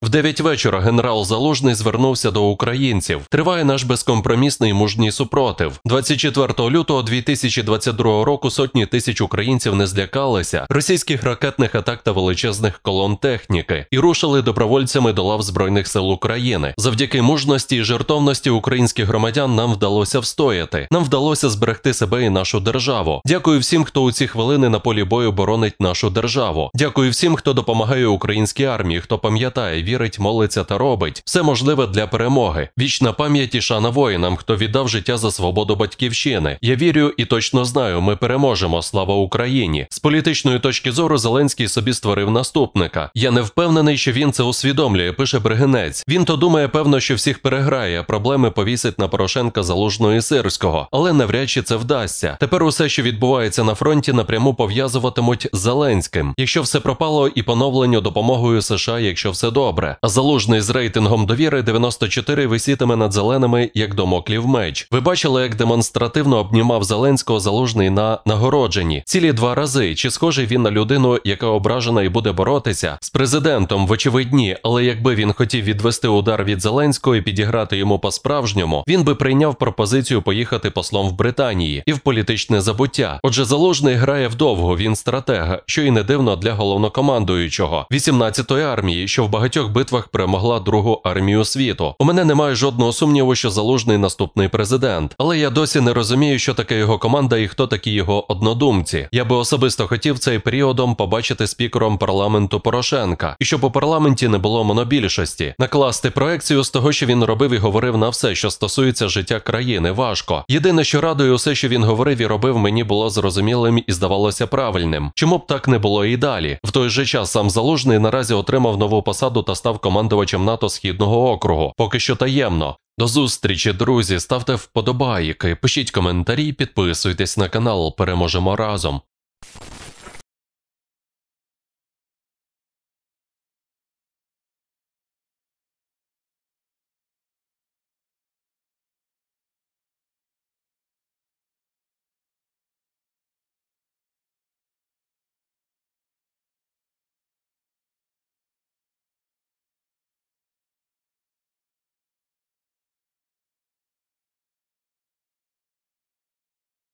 В 9 вечора генерал Залужний звернувся до українців. Триває наш безкомпромісний мужній супротив. 24 лютого 2022 року сотні тисяч українців не злякалися російських ракетних атак та величезних колон техніки і рушили добровольцями до лав Збройних сил України. Завдяки мужності і жертовності українських громадян нам вдалося встояти. Нам вдалося зберегти себе і нашу державу. Дякую всім, хто у ці хвилини на полі бою боронить нашу державу. Дякую всім, хто допомагає українській армії, хто пам'ятає вірить, молиться та робить все можливе для перемоги. Вічна пам'ять і шана воїнам, хто віддав життя за свободу батьківщини. Я вірю і точно знаю, ми переможемо. Слава Україні! З політичної точки зору Зеленський собі створив наступника. Я не впевнений, що він це усвідомлює. Пише Бригинець. Він то думає, певно, що всіх переграє, проблеми повісить на Порошенка Залужного і Сирського, але навряд чи це вдасться. Тепер усе, що відбувається на фронті, напряму пов'язуватимуть з Зеленським. Якщо все пропало і поновлення допомогою США, якщо все добре добре. заложний з рейтингом довіри 94 висітиме над зеленими як домоклів меч. Ви бачили, як демонстративно обнімав Зеленського заложний на нагородженні цілі два рази. Чи схожий він на людину, яка ображена і буде боротися з президентом в очевидні, але якби він хотів відвести удар від Зеленського і підіграти йому по-справжньому, він би прийняв пропозицію поїхати послом в Британії і в політичне забуття. Отже, заложний грає вдовго. Він стратега, що і не дивно для головнокомандуючого 18-ї армії, що в багатьох багатьох битвах перемогла другу армію світу. У мене немає жодного сумніву, що залужний наступний президент, але я досі не розумію, що таке його команда і хто такі його однодумці. Я би особисто хотів цей періодом побачити спікером парламенту Порошенка і щоб у парламенті не було монобільшості, накласти проекцію з того, що він робив і говорив на все, що стосується життя країни, важко. Єдине, що радує, усе, що він говорив і робив, мені було зрозумілим і здавалося правильним. Чому б так не було і далі? В той же час сам залужний наразі отримав нову посаду та став командувачем НАТО Східного округу. Поки що таємно. До зустрічі, друзі. Ставте вподобайки, пишіть коментарі, підписуйтесь на канал. Переможемо разом.